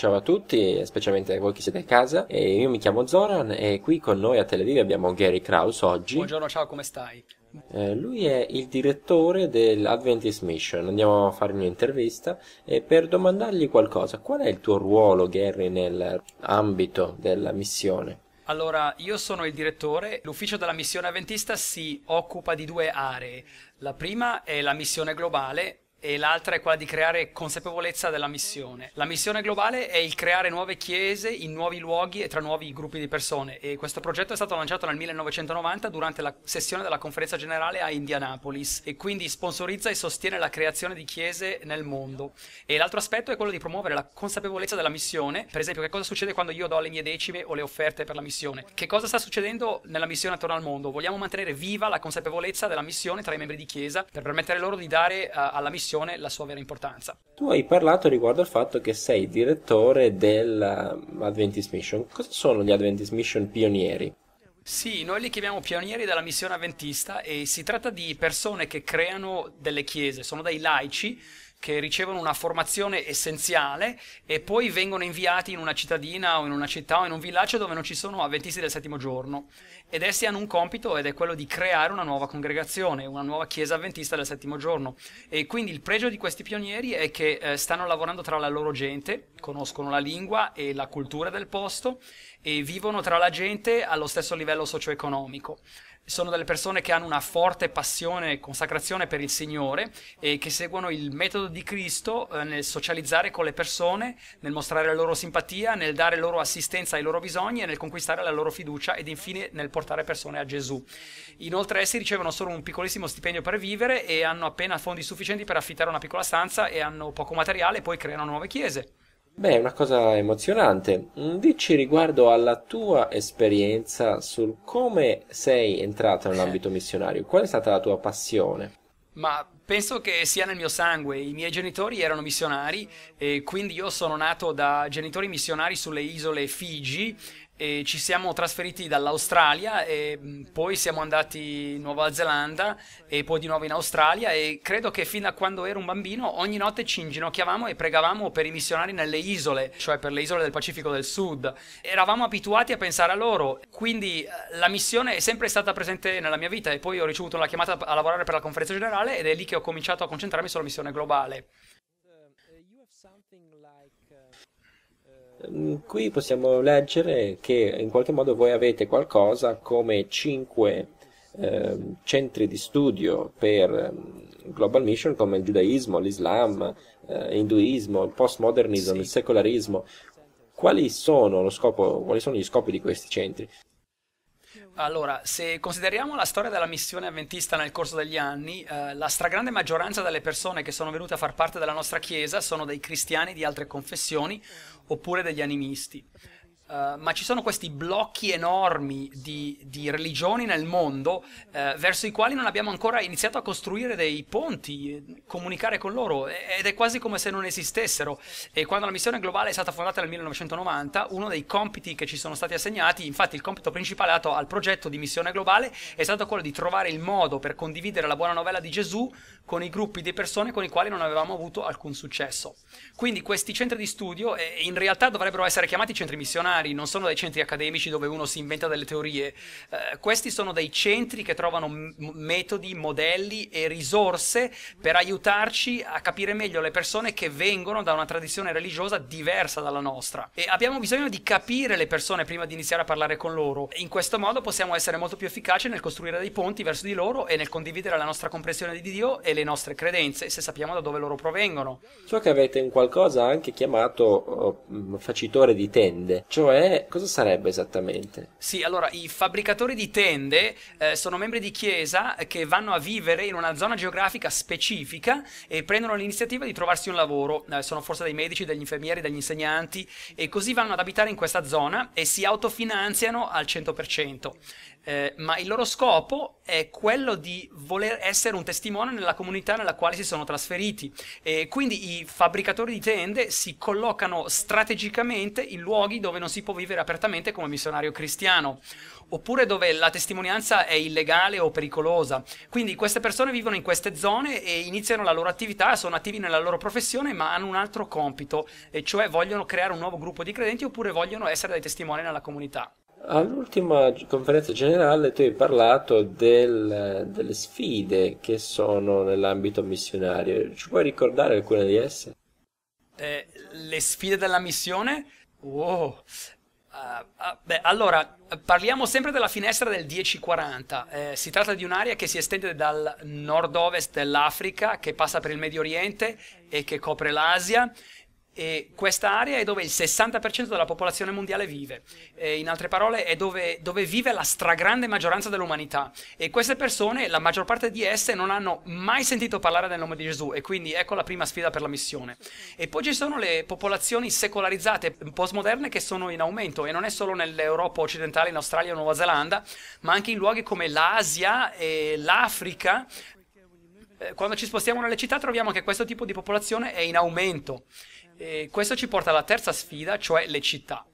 Ciao a tutti, specialmente a voi che siete a casa. E io mi chiamo Zoran e qui con noi a Tel Aviv abbiamo Gary Kraus oggi. Buongiorno, ciao, come stai? Eh, lui è il direttore dell'Adventist Mission. Andiamo a fare un'intervista e per domandargli qualcosa. Qual è il tuo ruolo, Gary, nell'ambito della missione? Allora, io sono il direttore. L'ufficio della missione Adventista si occupa di due aree. La prima è la missione globale, e l'altra è quella di creare consapevolezza della missione. La missione globale è il creare nuove chiese in nuovi luoghi e tra nuovi gruppi di persone e questo progetto è stato lanciato nel 1990 durante la sessione della conferenza generale a Indianapolis e quindi sponsorizza e sostiene la creazione di chiese nel mondo. E l'altro aspetto è quello di promuovere la consapevolezza della missione, per esempio che cosa succede quando io do le mie decime o le offerte per la missione, che cosa sta succedendo nella missione attorno al mondo. Vogliamo mantenere viva la consapevolezza della missione tra i membri di chiesa per permettere loro di dare uh, alla missione missione la sua vera importanza. Tu hai parlato riguardo al fatto che sei direttore dell'Adventist eh, Mission. Cosa sono gli Adventist Mission pionieri? Sì, noi li chiamiamo pionieri della missione avventista e si tratta di persone che creano delle chiese, sono dei laici che ricevono una formazione essenziale e poi vengono inviati in una cittadina o in una città o in un villaggio dove non ci sono avventisti del settimo giorno ed essi hanno un compito ed è quello di creare una nuova congregazione, una nuova chiesa avventista del settimo giorno e quindi il pregio di questi pionieri è che eh, stanno lavorando tra la loro gente, conoscono la lingua e la cultura del posto e vivono tra la gente allo stesso livello socio-economico sono delle persone che hanno una forte passione e consacrazione per il Signore e che seguono il metodo di Cristo eh, nel socializzare con le persone, nel mostrare la loro simpatia, nel dare loro assistenza ai loro bisogni e nel conquistare la loro fiducia ed infine nel portare persone a Gesù. Inoltre essi ricevono solo un piccolissimo stipendio per vivere e hanno appena fondi sufficienti per affittare una piccola stanza e hanno poco materiale e poi creano nuove chiese. Beh, è una cosa emozionante. Mm, dici riguardo alla tua esperienza sul come sei entrata nell'ambito eh. missionario, qual è stata la tua passione? Ma penso che sia nel mio sangue. I miei genitori erano missionari e quindi io sono nato da genitori missionari sulle isole Figi e ci siamo trasferiti dall'Australia e mm, poi siamo andati in Nuova Zelanda e poi di nuovo in Australia e credo che fin da quando ero un bambino ogni notte ci inginocchiavamo e pregavamo per i missionari nelle isole, cioè per le isole del Pacifico del Sud. Eravamo abituati a pensare a loro, quindi eh, la missione è sempre stata presente nella mia vita e poi ho ricevuto la chiamata a lavorare per la conferenza generale ed è lì che ho cominciato a concentrarmi sulla missione globale. Mm, qui possiamo leggere che in qualche modo voi avete qualcosa come 5 eh, centri di studio per mm, Global Mission come il giudaismo, l'islam, l'induismo, eh, il postmodernismo, sì. il secolarismo. Quali sono, scopo, quali sono gli scopi di questi centri? Allora, se consideriamo la storia della missione avventista nel corso degli anni, eh, la stragrande maggioranza delle persone che sono venute a far parte della nostra Chiesa sono dei cristiani di altre confessioni oppure degli animisti. Uh, ma ci sono questi blocchi enormi di, di religioni nel mondo uh, verso i quali non abbiamo ancora iniziato a costruire dei ponti, comunicare con loro ed è quasi come se non esistessero. E quando la missione globale è stata fondata nel 1990, uno dei compiti che ci sono stati assegnati, infatti il compito principale dato al progetto di missione globale è stato quello di trovare il modo per condividere la buona novella di Gesù con i gruppi di persone con i quali non avevamo avuto alcun successo. Quindi questi centri di studio eh, in realtà dovrebbero essere chiamati centri missionari, non sono dei centri accademici dove uno si inventa delle teorie. Eh, questi sono dei centri che trovano m- metodi, modelli e risorse per aiutarci a capire meglio le persone che vengono da una tradizione religiosa diversa dalla nostra. E abbiamo bisogno di capire le persone prima di iniziare a parlare con loro. In questo modo possiamo essere molto più efficaci nel costruire dei ponti verso di loro e nel condividere la nostra comprensione di Dio e le delle nostre credenze se sappiamo da dove loro provengono. So che avete un qualcosa anche chiamato oh, facitore di tende, cioè cosa sarebbe esattamente? Sì, allora i fabbricatori di tende eh, sono membri di chiesa che vanno a vivere in una zona geografica specifica e prendono l'iniziativa di trovarsi un lavoro, eh, sono forse dei medici, degli infermieri, degli insegnanti e così vanno ad abitare in questa zona e si autofinanziano al 100%. Eh, ma il loro scopo è quello di voler essere un testimone nella comunità comunità nella quale si sono trasferiti. E quindi i fabbricatori di tende si collocano strategicamente in luoghi dove non si può vivere apertamente come missionario cristiano oppure dove la testimonianza è illegale o pericolosa. Quindi queste persone vivono in queste zone e iniziano la loro attività, sono attivi nella loro professione, ma hanno un altro compito, e cioè vogliono creare un nuovo gruppo di credenti oppure vogliono essere dei testimoni nella comunità. All'ultima conferenza generale tu hai parlato del, delle sfide che sono nell'ambito missionario, ci puoi ricordare alcune di esse? Eh, le sfide della missione? Wow! Uh, uh, beh, allora, parliamo sempre della finestra del 1040. Eh, si tratta di un'area che si estende dal nord-ovest dell'Africa, che passa per il Medio Oriente e che copre l'Asia e questa area è dove il 60% della popolazione mondiale vive, e in altre parole è dove, dove vive la stragrande maggioranza dell'umanità e queste persone, la maggior parte di esse, non hanno mai sentito parlare del nome di Gesù e quindi ecco la prima sfida per la missione. E poi ci sono le popolazioni secolarizzate, postmoderne che sono in aumento e non è solo nell'Europa occidentale, in Australia e Nuova Zelanda, ma anche in luoghi come l'Asia e l'Africa eh, quando ci spostiamo nelle città troviamo che questo tipo di popolazione è in aumento e questo ci porta alla terza sfida, cioè le città.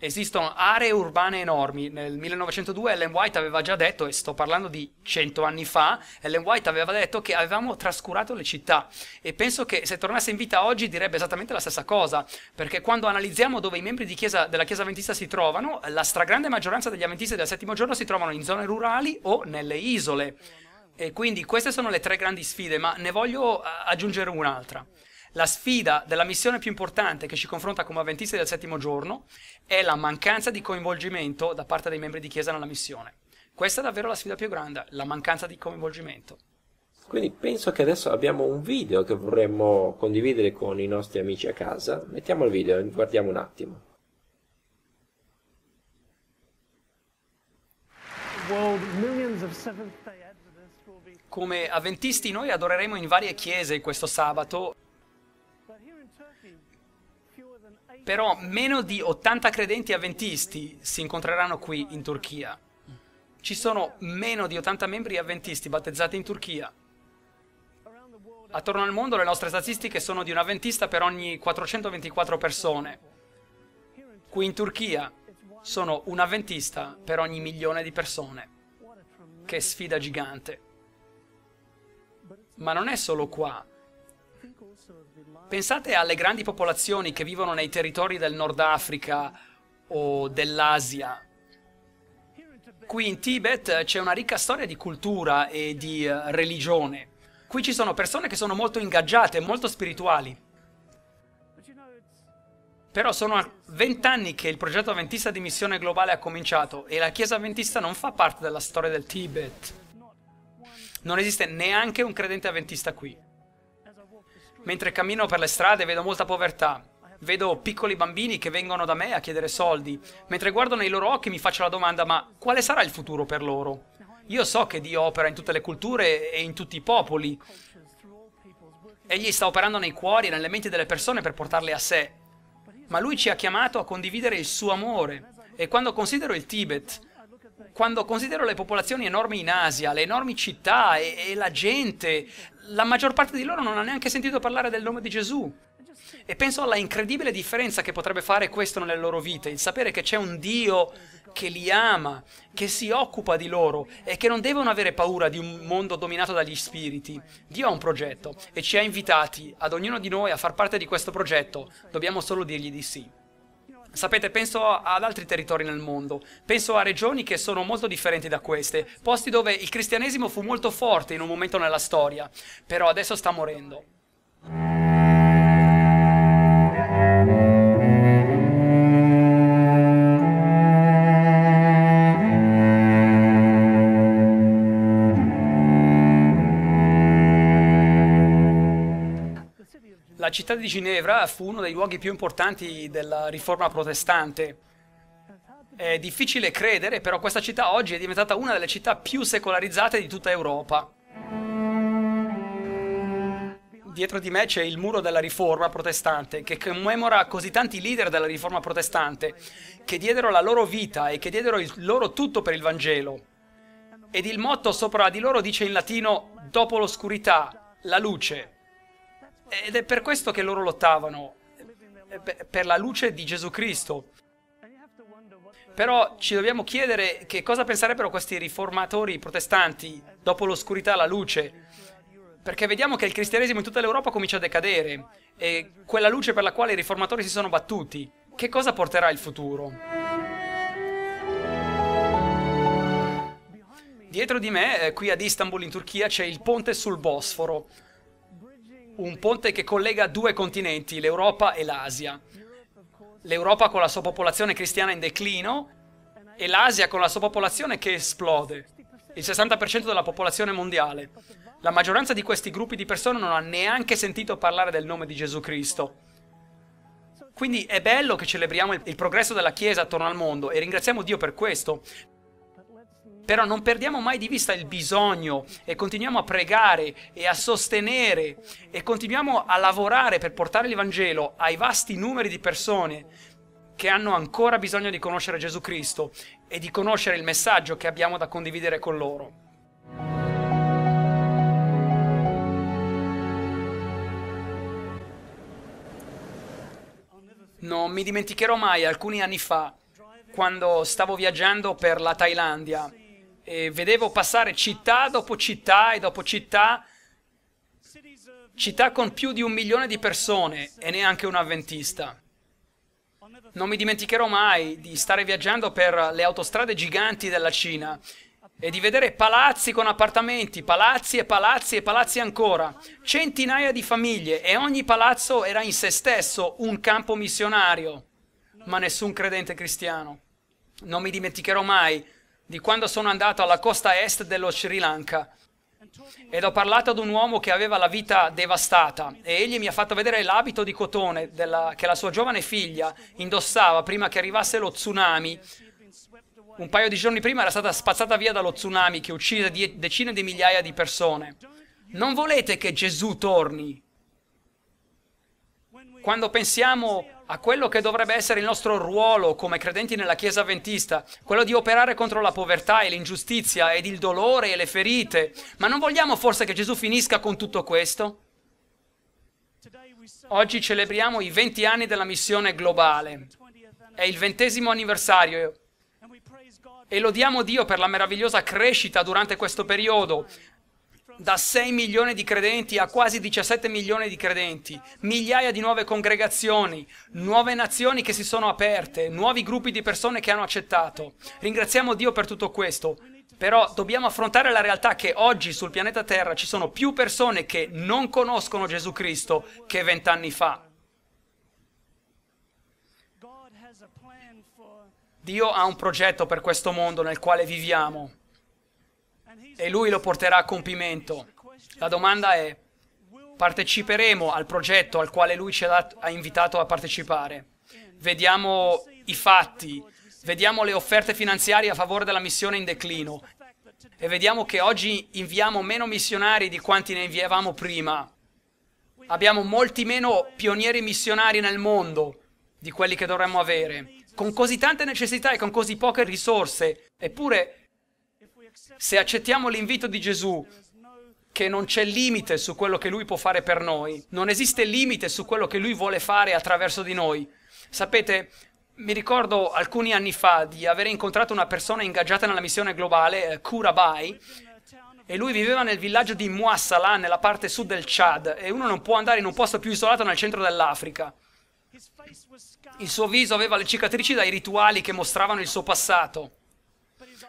Esistono aree urbane enormi. Nel 1902 Ellen White aveva già detto, e sto parlando di cento anni fa, Ellen White aveva detto che avevamo trascurato le città. E penso che se tornasse in vita oggi direbbe esattamente la stessa cosa, perché quando analizziamo dove i membri chiesa, della Chiesa Avventista si trovano, la stragrande maggioranza degli avventisti del settimo giorno si trovano in zone rurali o nelle isole. E quindi queste sono le tre grandi sfide, ma ne voglio aggiungere un'altra. La sfida della missione più importante che ci confronta come avventisti del settimo giorno è la mancanza di coinvolgimento da parte dei membri di Chiesa nella missione. Questa è davvero la sfida più grande, la mancanza di coinvolgimento. Quindi penso che adesso abbiamo un video che vorremmo condividere con i nostri amici a casa. Mettiamo il video e guardiamo un attimo. Come avventisti noi adoreremo in varie chiese questo sabato però meno di 80 credenti avventisti si incontreranno qui in Turchia. Ci sono meno di 80 membri avventisti battezzati in Turchia. Attorno al mondo le nostre statistiche sono di un avventista per ogni 424 persone. Qui in Turchia sono un avventista per ogni milione di persone. Che sfida gigante. Ma non è solo qua Pensate alle grandi popolazioni che vivono nei territori del Nord Africa o dell'Asia. Qui in Tibet c'è una ricca storia di cultura e di eh, religione. Qui ci sono persone che sono molto ingaggiate, molto spirituali. Però sono vent'anni che il progetto avventista di missione globale ha cominciato e la Chiesa avventista non fa parte della storia del Tibet. Non esiste neanche un credente avventista qui. Mentre cammino per le strade vedo molta povertà. Vedo piccoli bambini che vengono da me a chiedere soldi. Mentre guardo nei loro occhi mi faccio la domanda ma quale sarà il futuro per loro? Io so che Dio opera in tutte le culture e in tutti i popoli. Egli sta operando nei cuori e nelle menti delle persone per portarle a sé. Ma lui ci ha chiamato a condividere il suo amore. E quando considero il Tibet, quando considero le popolazioni enormi in Asia, le enormi città e, e, la gente, la maggior parte di loro non ha neanche sentito parlare del nome di Gesù. E penso alla incredibile differenza che potrebbe fare questo nelle loro vite, il sapere che c'è un Dio che li ama, che si occupa di loro e che non devono avere paura di un mondo dominato dagli spiriti. Dio ha un progetto e ci ha invitati, ad ognuno di noi, a far parte di questo progetto. Dobbiamo solo dirgli di sì. Sapete, penso ad altri territori nel mondo, penso a regioni che sono molto differenti da queste, posti dove il cristianesimo fu molto forte in un momento nella storia, però adesso sta morendo. città di Ginevra fu uno dei luoghi più importanti della riforma protestante. È difficile credere, però questa città oggi è diventata una delle città più secolarizzate di tutta Europa. Dietro di me c'è il muro della riforma protestante, che commemora così tanti leader della riforma protestante, che diedero la loro vita e che diedero il loro tutto per il Vangelo. Ed il motto sopra di loro dice in latino, dopo l'oscurità, la luce. Ed è per questo che loro lottavano, eh, per la luce di Gesù Cristo. Però ci dobbiamo chiedere che cosa penserebbero questi riformatori protestanti dopo l'oscurità alla luce, perché vediamo che il cristianesimo in tutta l'Europa comincia a decadere e quella luce per la quale i riformatori si sono battuti, che cosa porterà il futuro? Dietro di me, eh, qui ad Istanbul in Turchia, c'è il ponte sul Bosforo un ponte che collega due continenti, l'Europa e l'Asia. L'Europa con la sua popolazione cristiana in declino e l'Asia con la sua popolazione che esplode, il 60% della popolazione mondiale. La maggioranza di questi gruppi di persone non ha neanche sentito parlare del nome di Gesù Cristo. Quindi è bello che celebriamo il, progresso della Chiesa attorno al mondo e ringraziamo Dio per questo, però non perdiamo mai di vista il bisogno e continuiamo a pregare e a sostenere e continuiamo a lavorare per portare il ai vasti numeri di persone che hanno ancora bisogno di conoscere Gesù Cristo e di conoscere il messaggio che abbiamo da condividere con loro. Non mi dimenticherò mai alcuni anni fa quando stavo viaggiando per la Thailandia e vedevo passare città dopo città e dopo città, città con più di un milione di persone e neanche un avventista. Non mi dimenticherò mai di stare viaggiando per le autostrade giganti della Cina e di vedere palazzi con appartamenti, palazzi e palazzi e palazzi ancora, centinaia di famiglie e ogni palazzo era in se stesso un campo missionario ma nessun credente cristiano. Non mi dimenticherò mai di quando sono andato alla costa est dello Sri Lanka ed ho parlato ad un uomo che aveva la vita devastata e egli mi ha fatto vedere l'abito di cotone della, che la sua giovane figlia indossava prima che arrivasse lo tsunami. Un paio di giorni prima era stata spazzata via dallo tsunami che uccise die, decine di migliaia di persone. Non volete che Gesù torni? Quando pensiamo a quello che dovrebbe essere il nostro ruolo come credenti nella Chiesa avventista, quello di operare contro la povertà e l'ingiustizia ed il dolore e le ferite. Ma non vogliamo forse che Gesù finisca con tutto questo? Oggi celebriamo i 20 anni della missione globale. È il ventesimo anniversario e lodiamo Dio per la meravigliosa crescita durante questo periodo da 6 milioni di credenti a quasi 17 milioni di credenti, migliaia di nuove congregazioni, nuove nazioni che si sono aperte, nuovi gruppi di persone che hanno accettato. Ringraziamo Dio per tutto questo, però dobbiamo affrontare la realtà che oggi sul pianeta Terra ci sono più persone che non conoscono Gesù Cristo che vent'anni fa. Dio ha un progetto per questo mondo nel quale viviamo e lui lo porterà a compimento. La domanda è, parteciperemo al progetto al quale lui ci ha invitato a partecipare? Vediamo i fatti, vediamo le offerte finanziarie a favore della missione in declino e vediamo che oggi inviamo meno missionari di quanti ne inviavamo prima. Abbiamo molti meno pionieri missionari nel mondo di quelli che dovremmo avere, con così tante necessità e con così poche risorse, eppure se accettiamo l'invito di Gesù che non c'è limite su quello che lui può fare per noi, non esiste limite su quello che lui vuole fare attraverso di noi. Sapete, mi ricordo alcuni anni fa di aver incontrato una persona ingaggiata nella missione globale, eh, Kurabai, e lui viveva nel villaggio di Muassala, nella parte sud del Chad, e uno non può andare in un posto più isolato nel centro dell'Africa. Il suo viso aveva le cicatrici dai rituali che mostravano il suo passato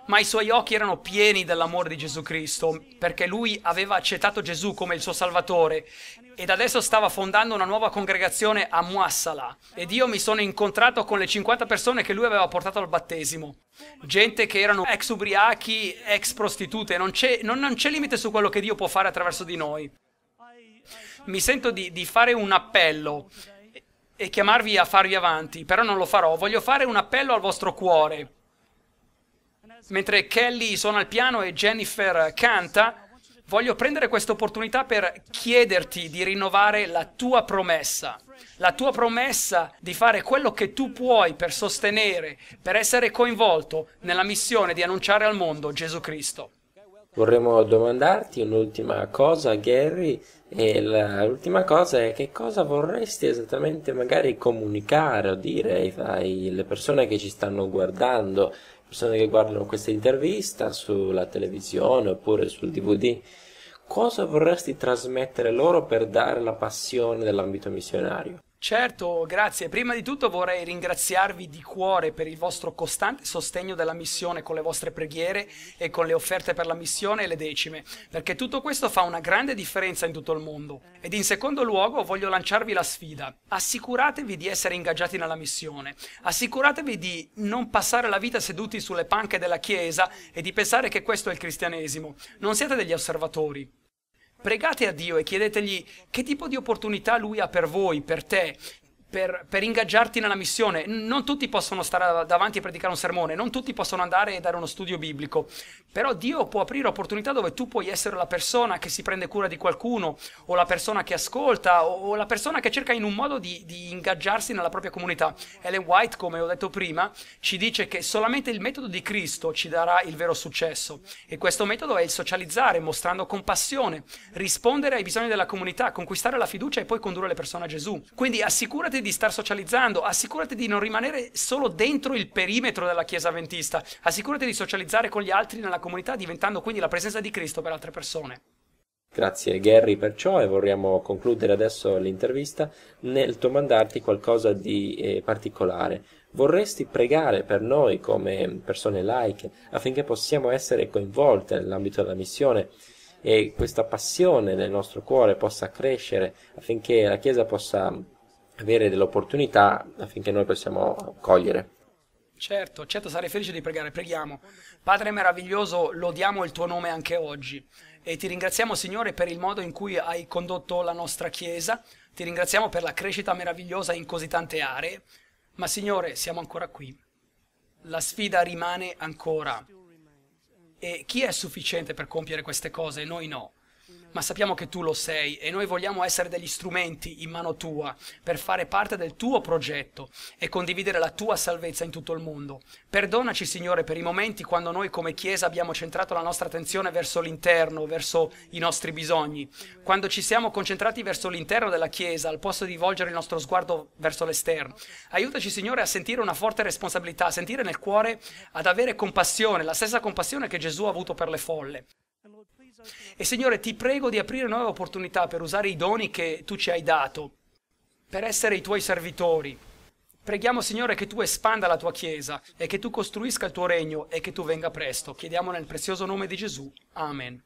ma i suoi occhi erano pieni dell'amore di Gesù Cristo, perché lui aveva accettato Gesù come il suo Salvatore ed adesso stava fondando una nuova congregazione a Muassala ed io mi sono incontrato con le 50 persone che lui aveva portato al battesimo, gente che erano ex ubriachi, ex prostitute, non c'è, non, non c'è limite su quello che Dio può fare attraverso di noi. Mi sento di, di fare un appello e chiamarvi a farvi avanti, però non lo farò, voglio fare un appello al vostro cuore mentre Kelly suona il piano e Jennifer canta, voglio prendere questa opportunità per chiederti di rinnovare la tua promessa, la tua promessa di fare quello che tu puoi per sostenere, per essere coinvolto nella missione di annunciare al mondo Gesù Cristo. Vorremmo domandarti un'ultima cosa, Gary, e l'ultima cosa è che cosa vorresti esattamente magari comunicare o dire alle persone che ci stanno guardando persone che guardano questa intervista sulla televisione oppure sul DVD, cosa vorresti trasmettere loro per dare la passione dell'ambito missionario? Certo, grazie. Prima di tutto vorrei ringraziarvi di cuore per il vostro costante sostegno della missione con le vostre preghiere e con le offerte per la missione e le decime, perché tutto questo fa una grande differenza in tutto il mondo. Ed in secondo luogo voglio lanciarvi la sfida. Assicuratevi di essere ingaggiati nella missione, assicuratevi di non passare la vita seduti sulle panche della Chiesa e di pensare che questo è il cristianesimo. Non siete degli osservatori. Pregate a Dio e chiedetegli che tipo di opportunità Lui ha per voi, per te, per, per, ingaggiarti nella missione. Non tutti possono stare davanti e predicare un sermone, non tutti possono andare e dare uno studio biblico, però Dio può aprire opportunità dove tu puoi essere la persona che si prende cura di qualcuno, o la persona che ascolta, o, o la persona che cerca in un modo di, di, ingaggiarsi nella propria comunità. Ellen White, come ho detto prima, ci dice che solamente il metodo di Cristo ci darà il vero successo e questo metodo è il socializzare, mostrando compassione, rispondere ai bisogni della comunità, conquistare la fiducia e poi condurre le persone a Gesù. Quindi assicurati di star socializzando, assicurati di non rimanere solo dentro il perimetro della Chiesa Adventista, assicurati di socializzare con gli altri nella comunità, diventando quindi la presenza di Cristo per altre persone. Grazie Gary per ciò e vorremmo concludere adesso l'intervista nel domandarti qualcosa di eh, particolare. Vorresti pregare per noi come persone laiche affinché possiamo essere coinvolte nell'ambito della missione e questa passione nel nostro cuore possa crescere affinché la Chiesa possa avere delle opportunità affinché noi possiamo cogliere. Certo, certo, sarei felice di pregare, preghiamo. Padre meraviglioso, lodiamo il tuo nome anche oggi e ti ringraziamo Signore per il modo in cui hai condotto la nostra Chiesa, ti ringraziamo per la crescita meravigliosa in così tante aree, ma Signore siamo ancora qui, la sfida rimane ancora e chi è sufficiente per compiere queste cose? Noi no ma sappiamo che tu lo sei e noi vogliamo essere degli strumenti in mano tua per fare parte del tuo progetto e condividere la tua salvezza in tutto il mondo. Perdonaci, Signore, per i momenti quando noi come Chiesa abbiamo centrato la nostra attenzione verso l'interno, verso i nostri bisogni, quando ci siamo concentrati verso l'interno della Chiesa al posto di volgere il nostro sguardo verso l'esterno. Aiutaci, Signore, a sentire una forte responsabilità, a sentire nel cuore, ad avere compassione, la stessa compassione che Gesù ha avuto per le folle. E Signore, ti prego di aprire nuove opportunità per usare i doni che tu ci hai dato, per essere i tuoi servitori. Preghiamo, Signore, che tu espanda la tua Chiesa e che tu costruisca il tuo regno e che tu venga presto. Chiediamo nel prezioso nome di Gesù. Amen.